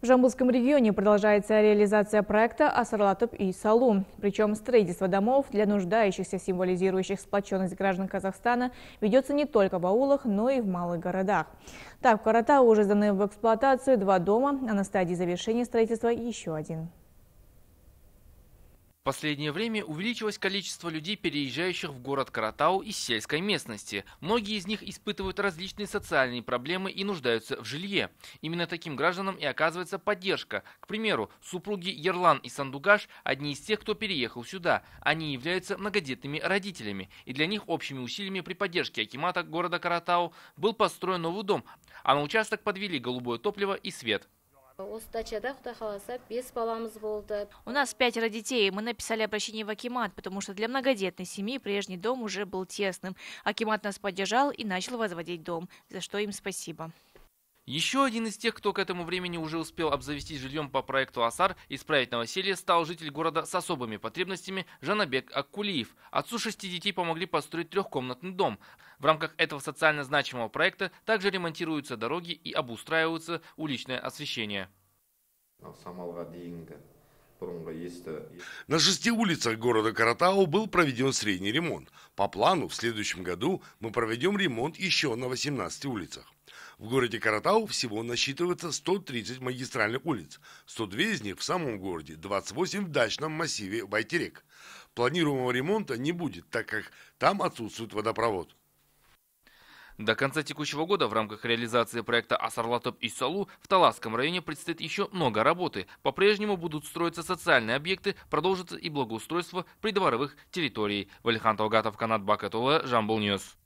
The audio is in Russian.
В Жамбулском регионе продолжается реализация проекта «Асарлатоп и Салум». Причем строительство домов для нуждающихся, символизирующих сплоченность граждан Казахстана, ведется не только в аулах, но и в малых городах. Так, в Карата уже сданы в эксплуатацию два дома, а на стадии завершения строительства еще один. В последнее время увеличилось количество людей, переезжающих в город Каратау из сельской местности. Многие из них испытывают различные социальные проблемы и нуждаются в жилье. Именно таким гражданам и оказывается поддержка. К примеру, супруги Ерлан и Сандугаш – одни из тех, кто переехал сюда. Они являются многодетными родителями. И для них общими усилиями при поддержке Акимата города Каратау был построен новый дом, а на участок подвели голубое топливо и свет. У нас пятеро детей. Мы написали обращение в Акимат, потому что для многодетной семьи прежний дом уже был тесным. Акимат нас поддержал и начал возводить дом, за что им спасибо. Еще один из тех, кто к этому времени уже успел обзавестись жильем по проекту АСАР, исправить новоселье, стал житель города с особыми потребностями Жанабек Акулиев. Отцу шести детей помогли построить трехкомнатный дом. В рамках этого социально значимого проекта также ремонтируются дороги и обустраиваются уличное освещение. Э, на шести улицах города Каратау был проведен средний ремонт. По плану в следующем году мы проведем ремонт еще на 18 улицах. В городе Каратау всего насчитывается 130 магистральных улиц, 102 из них в самом городе, 28 в дачном массиве Байтерек. Планируемого ремонта не будет, так как там отсутствует водопровод. До конца текущего года в рамках реализации проекта Асарлатоп и Салу в Таласском районе предстоит еще много работы. По-прежнему будут строиться социальные объекты, продолжится и благоустройство придворовых территорий. Валихан Талгатов, Канат Бакатула, Жамбул Ньюс.